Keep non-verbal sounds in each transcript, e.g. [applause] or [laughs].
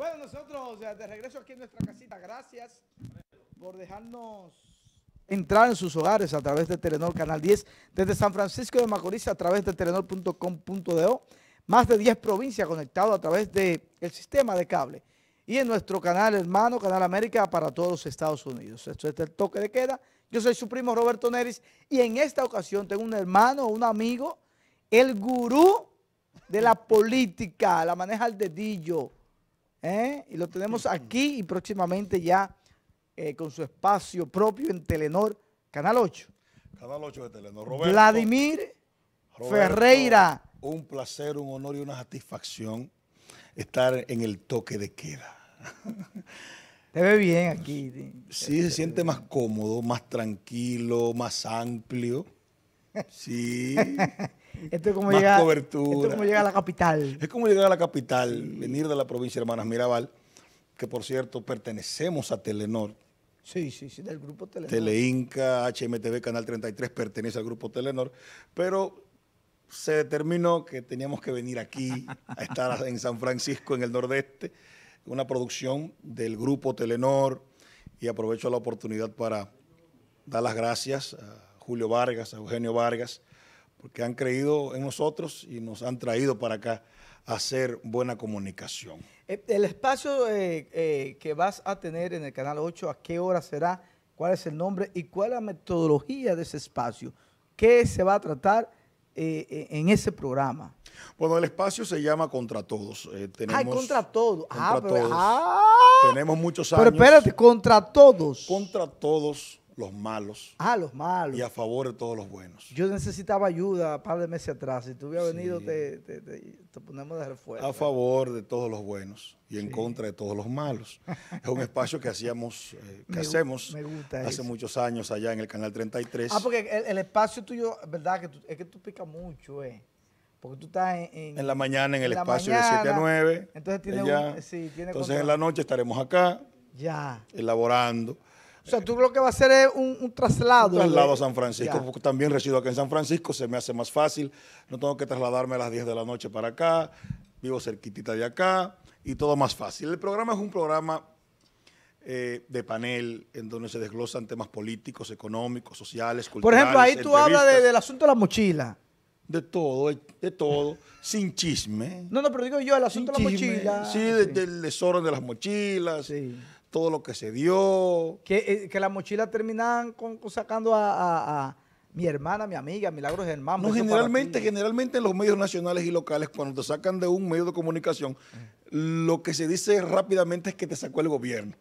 Bueno, nosotros eh, de regreso aquí en nuestra casita, gracias por dejarnos entrar en sus hogares a través de Telenor Canal 10, desde San Francisco de Macorís a través de telenor.com.do, más de 10 provincias conectadas a través del el sistema de cable y en nuestro canal hermano, Canal América, para todos los Estados Unidos. Esto es el toque de queda. Yo soy su primo Roberto Neris y en esta ocasión tengo un hermano, un amigo, el gurú de la política, la maneja al dedillo ¿eh? Y lo tenemos aquí y próximamente ya eh, con su espacio propio en Telenor, Canal 8. Canal 8 de Telenor. Roberto, Vladimir Ferreira. Un placer, un honor y una satisfacción estar en el toque de queda. [laughs] Te ve bien aquí. Sí, se siente más cómodo, más tranquilo, más amplio. Sí. [laughs] esto, es como llegar, a la capital. Es como llegar a la capital, venir de la provincia de Hermanas Mirabal, que por cierto pertenecemos a Telenor. Sí, sí, sí, del grupo Telenor. Teleinca, HMTV, Canal 33 pertenece al grupo Telenor, pero se determinó que teníamos que venir aquí, a estar en San Francisco, en el Nordeste, una producción del grupo Telenor, y aprovecho la oportunidad para dar las gracias a Julio Vargas, a Eugenio Vargas, porque han creído en nosotros y nos han traído para acá a hacer buena comunicación. Eh, el espacio eh, eh, que vas a tener en el Canal 8, ¿a qué hora será? ¿Cuál es el nombre y cuál es la metodología de ese espacio? ¿Qué se va a tratar en ese programa? Bueno, el espacio se llama Contra Todos. tenemos, Ay, Contra Todos. Ah, ah. tenemos muchos años. Pero espérate, Contra Todos. Contra Todos los malos. Ah, los malos. Y a favor de todos los buenos. Yo necesitaba ayuda un par de meses atrás. Si tú hubieras venido, te, ponemos de refuerzo. A favor de todos los buenos y en contra de todos los malos. es un [laughs] espacio que hacíamos, eh, hacemos hace muchos años allá en el Canal 33. Ah, porque el, espacio tuyo, verdad, que es que tú picas mucho, ¿eh? Porque tú estás en, en, la mañana en el espacio de 7 a 9. Entonces, tiene, un, entonces en la noche estaremos acá. Ya. Elaborando. O sea, tú lo que vas a hacer es un, traslado. Un traslado a San Francisco, porque también resido acá en San Francisco, se me hace más fácil. No tengo que trasladarme a las 10 de la noche para acá, vivo cerquitita de acá y todo más fácil. El programa es un programa eh, de panel en donde se desglosan temas políticos, económicos, sociales, culturales. Por ejemplo, ahí tú hablas del asunto de las mochilas. De todo, de todo, sin chisme. No, no, pero digo yo, el asunto de las mochilas. Sí, sí. del desorden de las mochilas, sí todo lo que se dio. Que, eh, que mochila mochilas terminaban con, sacando a, mi hermana, mi amiga, Milagros hermanos. No, generalmente, generalmente en los medios nacionales y locales, cuando te sacan de un medio de comunicación, mm. lo que se dice rápidamente es que te sacó el gobierno.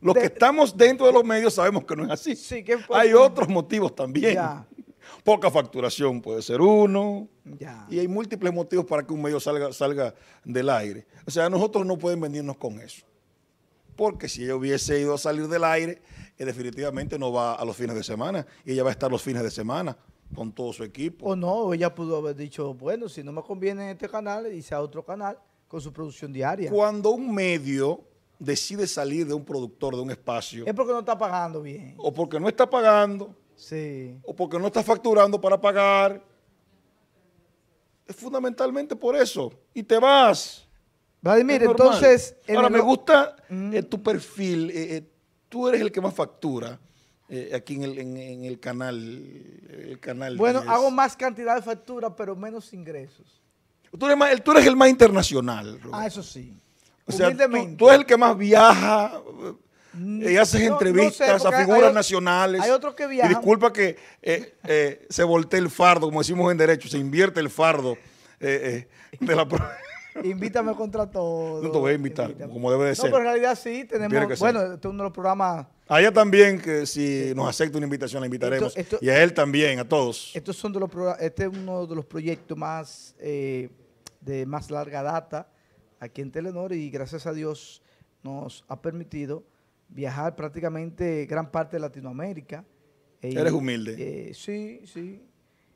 Los que estamos dentro de los medios sabemos que no es así. Sí, que Hay otros motivos también. Poca facturación puede ser uno. Y hay múltiples motivos para que un medio salga, salga del aire. O sea, nosotros no pueden venirnos con eso porque si ella hubiese ido a salir del aire, definitivamente no va a los fines de semana y ella va a estar los fines de semana con todo su equipo. O no, ella pudo haber dicho, bueno, si no me conviene este canal, dice a otro canal con su producción diaria. Cuando un medio decide salir de un productor, de un espacio... Es porque no está pagando bien. O porque no está pagando. Sí. O porque no está facturando para pagar. Es fundamentalmente por eso. Y te vas. Vladimir, entonces... Ahora, me gusta mm. eh, tu perfil. Eh, eh, tú eres el que más factura aquí en el, canal. El canal bueno, hago más cantidad de factura, pero menos ingresos. Tú eres, el más internacional. Ah, eso sí. O sea, tú, eres el que más viaja y mm, haces entrevistas a figuras nacionales. Hay otros que viajan. disculpa que se voltee el fardo, como decimos en derecho, se invierte el fardo de la [laughs] Invítame contra todo. No te voy a invitar, como debe de ser. No, pero en realidad sí, tenemos. Bueno, este es uno de los programas. A ella también, que si nos acepta una invitación, la invitaremos. y a él también, a todos. Estos son de los este es uno de los proyectos más eh, de más larga data aquí en Telenor y gracias a Dios nos ha permitido viajar prácticamente gran parte de Latinoamérica. Eh, Eres humilde. Eh, sí, sí.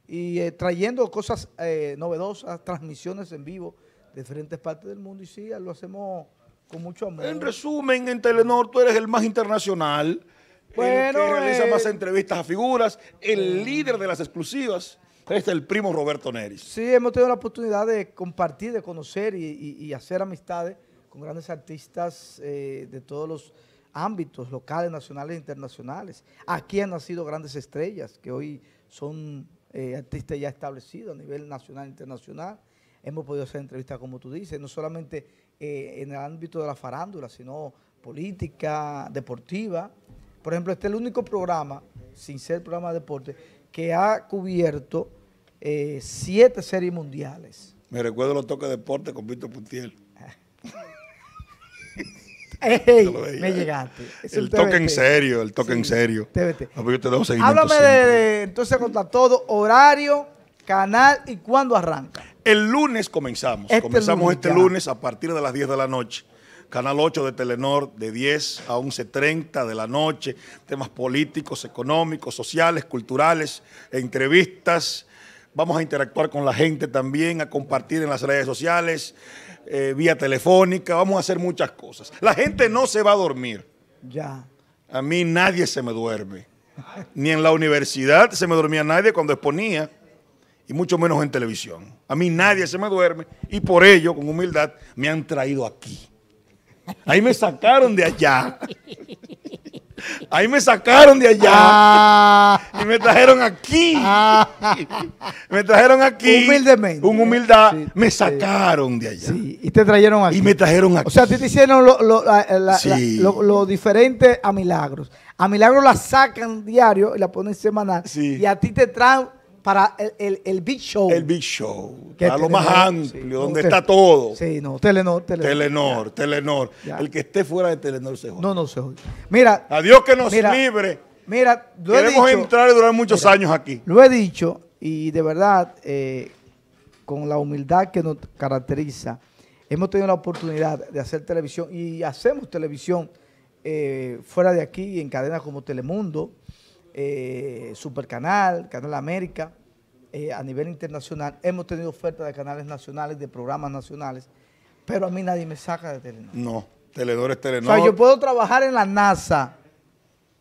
Y trayendo cosas novedosas, transmisiones en vivo diferentes partes del mundo y sí, lo hacemos con mucho amor. En resumen, en Telenor tú eres el más internacional, el que realiza eh, más entrevistas a figuras, el eh. líder de las exclusivas. Este es el primo Roberto Neris. Sí, hemos tenido la oportunidad de compartir, de conocer y, hacer amistades con grandes artistas eh, de todos los ámbitos, locales, nacionales e internacionales. Aquí han nacido grandes estrellas que hoy son artistas ya establecidos a nivel nacional e internacional hemos podido hacer entrevistas, como tú dices, no solamente eh, en el ámbito de la farándula, sino política, deportiva. Por ejemplo, este es el único programa, sin ser programa de deporte, que ha cubierto eh, siete series mundiales. Me recuerdo los toques de deporte con Víctor Puntiel. [laughs] me llegaste. el, toque en serio, el toque en serio. Ah, pues Háblame de, entonces contra todo, horario, canal y cuándo arranca. El lunes comenzamos. Este comenzamos este lunes a partir de las 10 de la noche. Canal 8 de Telenor de 10 a 11.30 de la noche. Temas políticos, económicos, sociales, culturales, entrevistas. Vamos a interactuar con la gente también, a compartir en las redes sociales, eh, vía telefónica. Vamos a hacer muchas cosas. La gente no se va a dormir. Ya. A mí nadie se me duerme. Ni en la universidad se me dormía nadie cuando exponía y mucho menos en televisión. A mí nadie se me duerme y por ello, con humildad, me han traído aquí. Ahí me sacaron de allá. Ahí me sacaron de allá ah. y me trajeron aquí. Ah. me trajeron aquí. Humildemente. Con humildad. me sacaron de allá. y te trajeron aquí. Y me trajeron aquí. O sea, te hicieron lo, lo, lo diferente a Milagros. A Milagros la sacan diario y la ponen semanal. Y a ti te traen para el, el, Big Show. El Big Show, para lo más amplio, donde está todo. Sí, no, Telenor, Telenor. Telenor, Telenor. El que esté fuera de Telenor se jode. No, no se jode. Mira. A Dios que nos libre. Mira, lo Queremos entrar y durar muchos años aquí. Lo he dicho, y de verdad, eh, con la humildad que nos caracteriza, hemos tenido la oportunidad de hacer televisión y hacemos televisión eh, fuera de aquí, en cadenas como Telemundo, Super eh, Supercanal, Canal América, eh, a nivel internacional. Hemos tenido ofertas de canales nacionales, de programas nacionales, pero a mí nadie me saca de Telenor. No, Telenor es Telenor. O sea, yo puedo trabajar en la NASA,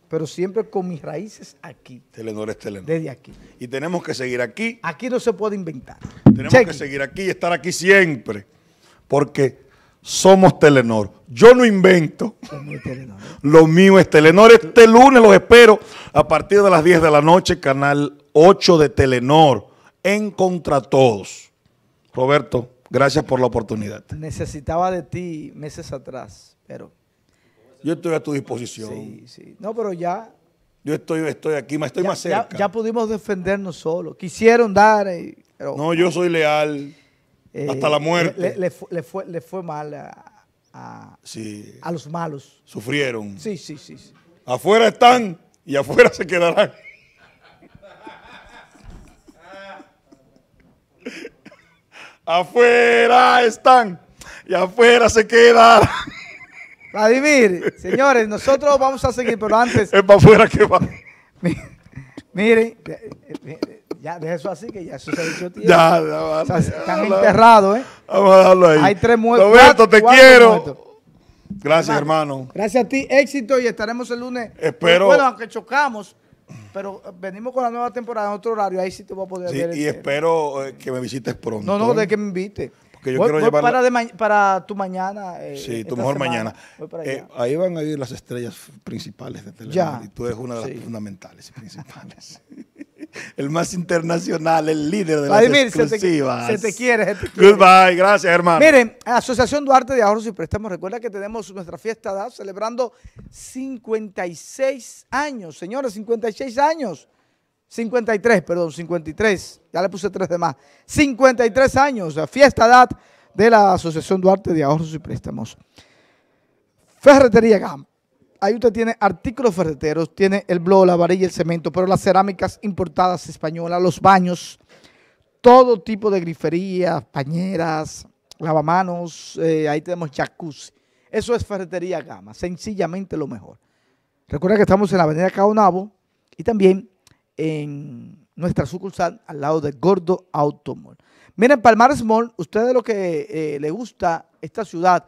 pero siempre con mis raíces aquí. Telenor es Telenor. Desde aquí. Y tenemos que seguir aquí. Aquí no se puede inventar. Tenemos que seguir aquí y estar aquí siempre, porque somos Telenor. Yo no invento. Lo mío es Telenor. Este lunes los espero a partir de las 10 de la noche, canal 8 de Telenor, en Contra Todos. Roberto, gracias por la oportunidad. Necesitaba de ti meses atrás, pero... Yo estoy a tu disposición. Sí, sí. No, pero ya... Yo estoy, estoy aquí, estoy más cerca. Ya, pudimos defendernos solos. Quisieron dar... Eh, no, yo soy leal. Eh, Hasta la muerte. Le, fue, mal a, los malos. Sufrieron. Sí, sí, sí, Afuera están y afuera se quedarán. afuera están y afuera se quedarán. Vladimir, señores, nosotros vamos a seguir, pero antes... Es para afuera que va. [laughs] Miren, eh, eh, miren ya, de eso así, que ya eso se ha dicho tiempo. Ya, ya, Están enterrados, ¿eh? Vamos a darlo ahí. Hay tres muertos. Roberto, te quiero. Gracias, hermano. Gracias a ti. Éxito y estaremos el lunes. Espero. Bueno, aunque chocamos, pero eh, venimos con la nueva temporada en otro horario. Ahí sí te voy a poder sí, Y espero eh, que me visites pronto. No, no, de ¿eh? que me invites. Porque yo quiero llevar para, para, tu mañana. sí, tu mejor Voy mañana. allá. ahí van a ir las estrellas principales de Telemundo. Y tú eres una de las fundamentales y principales. [laughs] el más internacional, el líder de la las Se te, quiere, se te quiere. Goodbye, gracias hermano. Miren, Asociación Duarte de Ahorros y Préstamos, recuerda que tenemos nuestra fiesta edad celebrando 56 años, señores, 56 años. 53, perdón, 53, ya le puse tres de más. 53 años, fiesta edad de la Asociación Duarte de Ahorros y Préstamos. Ferretería GAM ahí usted tiene artículos ferreteros, tiene el blog, la varilla, el cemento, pero las cerámicas importadas españolas, los baños, todo tipo de griferías, pañeras, lavamanos, eh, ahí tenemos jacuzzi. Eso es Ferretería Gama, sencillamente lo mejor. Recuerda que estamos en la avenida Caonabo y también en nuestra sucursal al lado de Gordo Automol. Miren, Palmares Mall, ustedes lo que eh, le gusta esta ciudad,